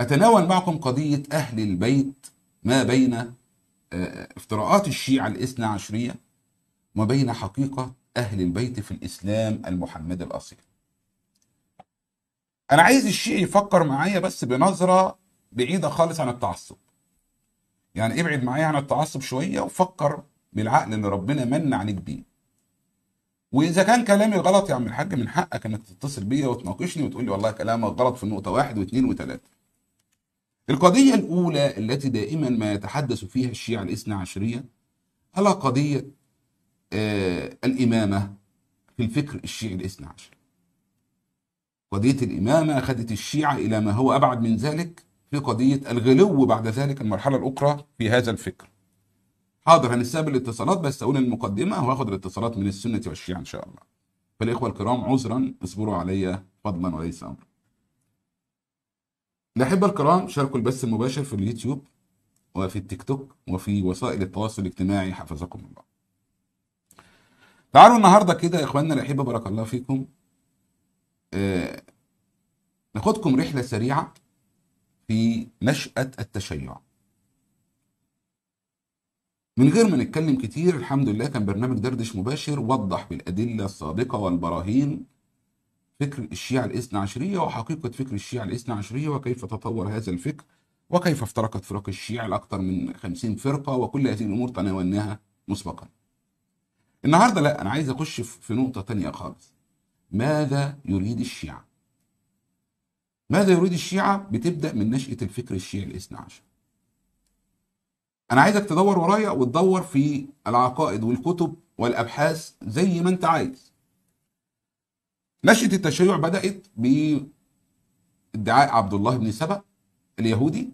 أتناول معكم قضية أهل البيت ما بين آه، افتراءات الشيعة الاثنى عشرية وما بين حقيقة أهل البيت في الإسلام المحمد الأصيل أنا عايز الشيعي يفكر معايا بس بنظرة بعيدة خالص عن التعصب يعني ابعد معايا عن التعصب شوية وفكر بالعقل اللي ربنا من عليك بيه واذا كان كلامي غلط يا عم الحاج من حقك انك تتصل بيا وتناقشني وتقول لي والله كلامك غلط في النقطه واحد واثنين وثلاثه القضية الأولى التي دائما ما يتحدث فيها الشيعة الاثنى عشرية على قضية آه، الإمامة في الفكر الشيعي الاثنى عشر قضية الإمامة أخذت الشيعة إلى ما هو أبعد من ذلك في قضية الغلو بعد ذلك المرحلة الأخرى في هذا الفكر حاضر هنستقبل الاتصالات بس أقول المقدمة وهاخد الاتصالات من السنة والشيعة إن شاء الله فالإخوة الكرام عذرا اصبروا علي فضلا وليس أمرا الأحبة الكرام شاركوا البث المباشر في اليوتيوب وفي التيك توك وفي وسائل التواصل الاجتماعي حفظكم الله. تعالوا النهارده كده يا إخواننا الأحبة بارك الله فيكم آه ناخدكم رحلة سريعة في نشأة التشيع. من غير ما نتكلم كتير الحمد لله كان برنامج دردش مباشر وضح بالأدلة السابقة والبراهين فكر الشيعة الاثنى عشرية وحقيقة فكر الشيعة الاثنى عشرية وكيف تطور هذا الفكر وكيف افترقت فرق الشيعة لأكثر من 50 فرقة وكل هذه الأمور تناولناها مسبقا النهاردة لا أنا عايز أخش في نقطة تانية خالص ماذا يريد الشيعة ماذا يريد الشيعة بتبدأ من نشأة الفكر الشيعي الاثنى عشر أنا عايزك تدور ورايا وتدور في العقائد والكتب والأبحاث زي ما أنت عايز نشأة التشيع بدأت بادعاء عبد الله بن سبأ اليهودي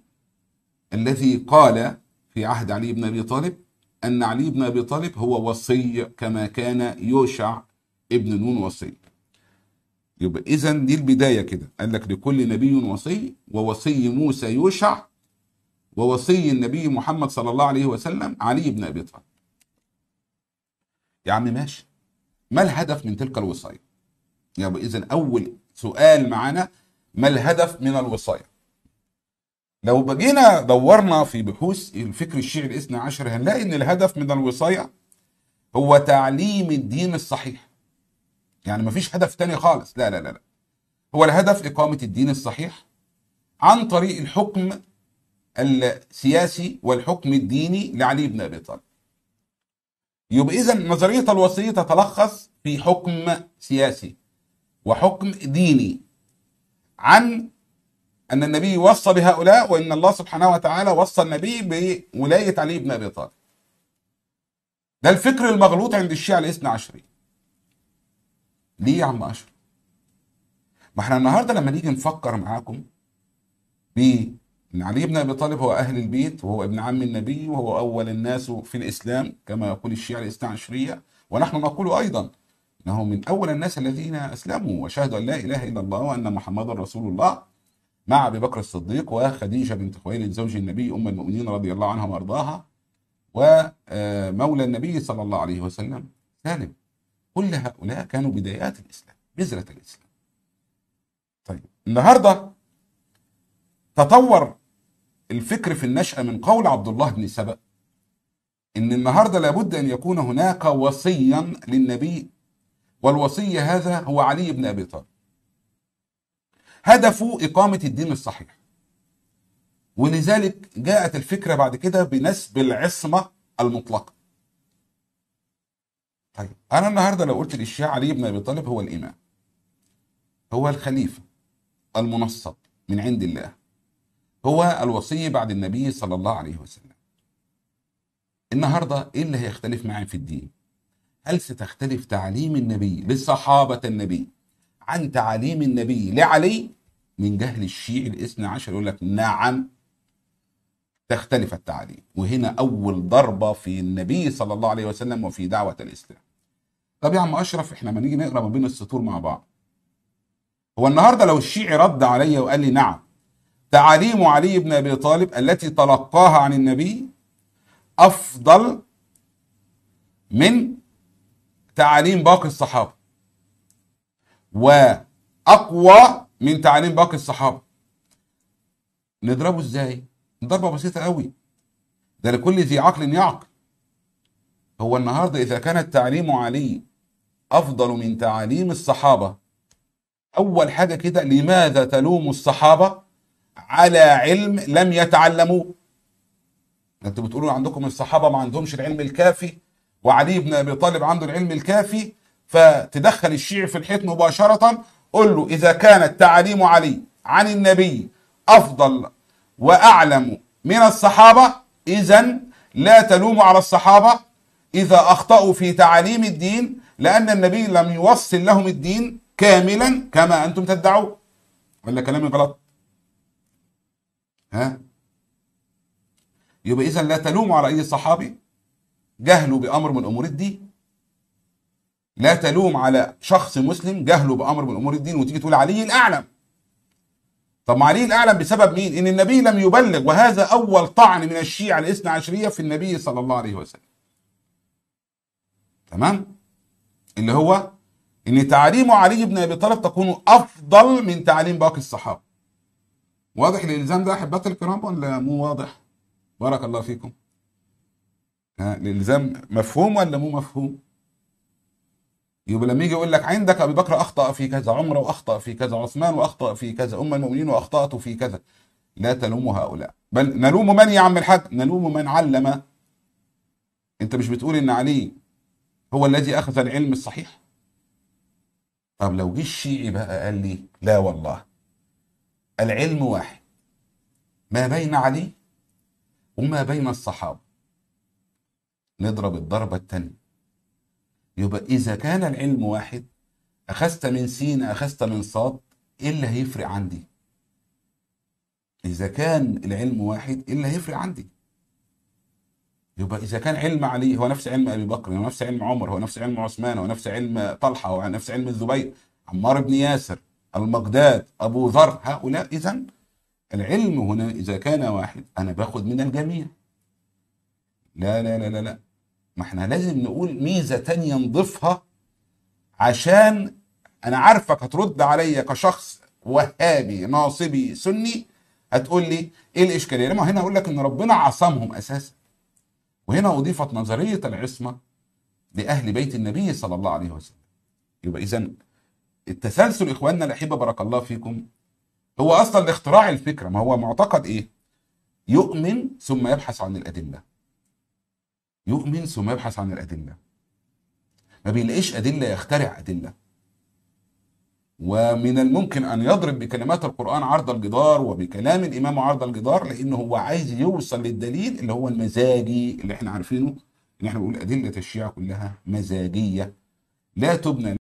الذي قال في عهد علي بن أبي طالب أن علي بن أبي طالب هو وصي كما كان يوشع ابن نون وصي يبقى إذا دي البداية كده قال لك لكل نبي وصي ووصي موسى يوشع ووصي النبي محمد صلى الله عليه وسلم علي بن أبي طالب يا عم ماشي ما الهدف من تلك الوصايه؟ يبقى يعني إذا أول سؤال معانا ما الهدف من الوصاية؟ لو بقينا دورنا في بحوث الفكر الشيعي الاثنى عشر هنلاقي ان الهدف من الوصايه هو تعليم الدين الصحيح. يعني ما فيش هدف تاني خالص، لا لا لا لا. هو الهدف اقامه الدين الصحيح عن طريق الحكم السياسي والحكم الديني لعلي بن ابي طالب. يبقى اذا نظريه الوصيه تتلخص في حكم سياسي وحكم ديني عن أن النبي وصى بهؤلاء وأن الله سبحانه وتعالى وصى النبي بولاية علي بن أبي طالب ده الفكر المغلوط عند الشيعة الاثنى عشري ليه يا عم أشرف ما احنا النهارده لما نيجي نفكر معاكم ب ان علي بن ابي طالب هو اهل البيت وهو ابن عم النبي وهو اول الناس في الاسلام كما يقول الشيعه الاثنى عشريه ونحن نقول ايضا انه من اول الناس الذين اسلموا وشهدوا ان لا اله الا الله وان محمدا رسول الله مع ابي بكر الصديق وخديجه بنت خويلد زوج النبي ام المؤمنين رضي الله عنها وارضاها ومولى النبي صلى الله عليه وسلم سالم كل هؤلاء كانوا بدايات الاسلام بذره الاسلام طيب النهارده تطور الفكر في النشأة من قول عبد الله بن سبأ إن النهاردة لابد أن يكون هناك وصيا للنبي والوصي هذا هو علي بن أبي طالب هدفه إقامة الدين الصحيح ولذلك جاءت الفكرة بعد كده بنسب العصمة المطلقة طيب أنا النهاردة لو قلت للشيعة علي بن أبي طالب هو الإمام هو الخليفة المنصب من عند الله هو الوصي بعد النبي صلى الله عليه وسلم النهاردة إيه اللي هيختلف معايا في الدين هل ستختلف تعاليم النبي لصحابة النبي عن تعاليم النبي لعلي من جهل الشيعي الاثنى عشر يقول لك نعم تختلف التعاليم وهنا أول ضربة في النبي صلى الله عليه وسلم وفي دعوة الإسلام طب يا عم أشرف إحنا ما نيجي نقرأ ما بين السطور مع بعض هو النهاردة لو الشيعي رد علي وقال لي نعم تعاليم علي بن أبي طالب التي تلقاها عن النبي أفضل من تعاليم باقي الصحابة وأقوى من تعاليم باقي الصحابة نضربه إزاي؟ ضربة بسيطة قوي ده لكل ذي عقل يعقل هو النهاردة إذا كانت تعليم علي أفضل من تعاليم الصحابة أول حاجة كده لماذا تلوم الصحابة على علم لم يتعلموه انتوا بتقولوا عندكم الصحابه ما عندهمش العلم الكافي وعلي بن ابي طالب عنده العلم الكافي فتدخل الشيعي في الحيط مباشره قل له اذا كانت تعاليم علي عن النبي افضل واعلم من الصحابه اذا لا تلوم على الصحابه اذا اخطاوا في تعاليم الدين لان النبي لم يوصل لهم الدين كاملا كما انتم تدعون ولا كلامي غلط ها يبقى اذا لا تلوموا على اي صحابي جهله بأمر من أمور الدين لا تلوم على شخص مسلم جهله بأمر من أمور الدين وتيجي تقول علي الأعلم طب علي الأعلم بسبب مين؟ إن النبي لم يبلغ وهذا أول طعن من الشيعة الاثنى عشرية في النبي صلى الله عليه وسلم تمام؟ اللي هو إن تعليم علي بن أبي طالب تكون أفضل من تعليم باقي الصحابة واضح الإلزام ده أحبتي الكرام ولا مو واضح؟ بارك الله فيكم ها الالزام مفهوم ولا مو مفهوم يبقى لما يجي يقول لك عندك ابي بكر اخطا في كذا عمر واخطا في كذا عثمان واخطا في كذا ام المؤمنين واخطات في كذا لا تلوم هؤلاء بل نلوم من يا عم الحاج نلوم من علم انت مش بتقول ان علي هو الذي اخذ العلم الصحيح طب لو جه الشيعي بقى قال لي لا والله العلم واحد ما بين علي وما بين الصحابه نضرب الضربة الثانية يبقى إذا كان العلم واحد أخذت من سين أخذت من صاد إيه اللي هيفرق عندي؟ إذا كان العلم واحد إيه اللي هيفرق عندي؟ يبقى إذا كان علم علي هو نفس علم أبي بكر هو نفس علم عمر هو نفس علم عثمان هو نفس علم طلحة هو نفس علم الزبير عمار بن ياسر المقداد أبو ذر هؤلاء إذا العلم هنا إذا كان واحد أنا باخد من الجميع لا لا لا لا, لا. ما احنا لازم نقول ميزة تانية نضيفها عشان انا عارفك هترد عليا كشخص وهابي ناصبي سني هتقول لي ايه الاشكاليه؟ ما هنا اقول لك ان ربنا عصمهم اساسا. وهنا اضيفت نظريه العصمه لاهل بيت النبي صلى الله عليه وسلم. يبقى اذا التسلسل اخواننا الاحبه بارك الله فيكم هو اصلا اختراع الفكره ما هو معتقد ايه؟ يؤمن ثم يبحث عن الادله. يؤمن ثم يبحث عن الأدلة ما بيلاقيش أدلة يخترع أدلة ومن الممكن أن يضرب بكلمات القرآن عرض الجدار وبكلام الإمام عرض الجدار لأنه هو عايز يوصل للدليل اللي هو المزاجي اللي احنا عارفينه اللي احنا بنقول أدلة الشيعة كلها مزاجية لا تبنى